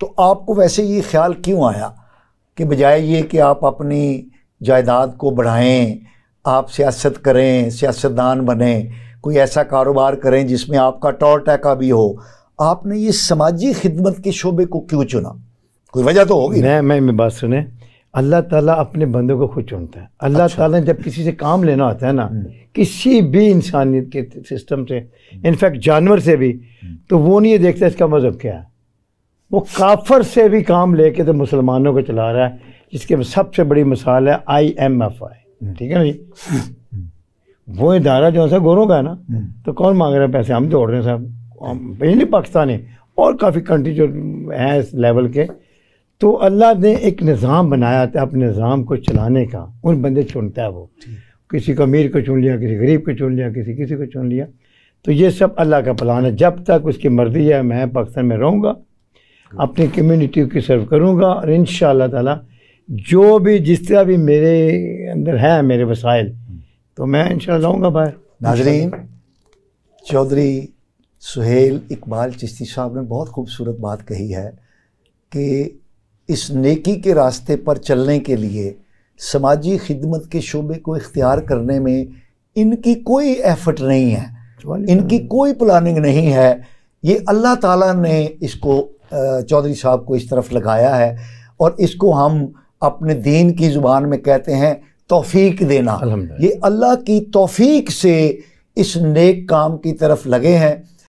तो आपको वैसे ये ख्याल क्यों आया कि बजाय ये कि आप अपनी जायदाद को बढ़ाएं आप सियासत करें सियासतदान बने कोई ऐसा कारोबार करें जिसमें आपका टॉर टैका भी हो आपने ये समाजी खिदमत के शोबे को क्यों चुना कोई वजह तो होगी मैं मैं बात सुने अल्लाह ताला अपने बंदों को खुद चुनता है अल्लाह अच्छा। ताला जब किसी से काम लेना होता है ना हम्म। किसी भी इंसानियत के सिस्टम से इनफैक्ट जानवर से भी हम्म। तो वो नहीं देखता इसका मज़हब क्या है वो काफर से भी काम लेके तो मुसलमानों को चला रहा है जिसके सबसे बड़ी मिसाल है आई एम एफ आई ठीक है ना जी वो इदारा जो है गोरों का है ना तो कौन मांग रहे हैं पैसे हम जोड़ रहे हैं साहब नहीं पाकिस्तानी और काफ़ी कंट्री जो हैं इस लेवल के तो अल्लाह ने एक निज़ाम बनाया था अपने निज़ाम को चलाने का उन बंदे चुनता है वो किसी को अमीर को चुन लिया किसी गरीब को चुन लिया किसी किसी को चुन लिया तो ये सब अल्लाह का प्लान है जब तक उसकी मर्ज़ी है मैं पाकिस्तान में रहूँगा अपनी कम्युनिटी की सर्व करूँगा और इन ताला जो भी जिस तरह भी मेरे अंदर है मेरे वसाइल तो मैं इन लाऊँगा बाहर नाजरीन चौधरी सुहेल इकबाल चिश्ती साहब ने बहुत खूबसूरत बात कही है कि इस नेकी के रास्ते पर चलने के लिए समाजी खिदमत के शोबे को इख्तियार करने में इनकी कोई एफर्ट नहीं है इनकी कोई प्लानिंग नहीं है ये अल्लाह ताला ने इसको चौधरी साहब को इस तरफ लगाया है और इसको हम अपने दीन की ज़ुबान में कहते हैं तोफ़ीक देना ये अल्लाह की तोफ़ीक से इस नेक काम की तरफ लगे हैं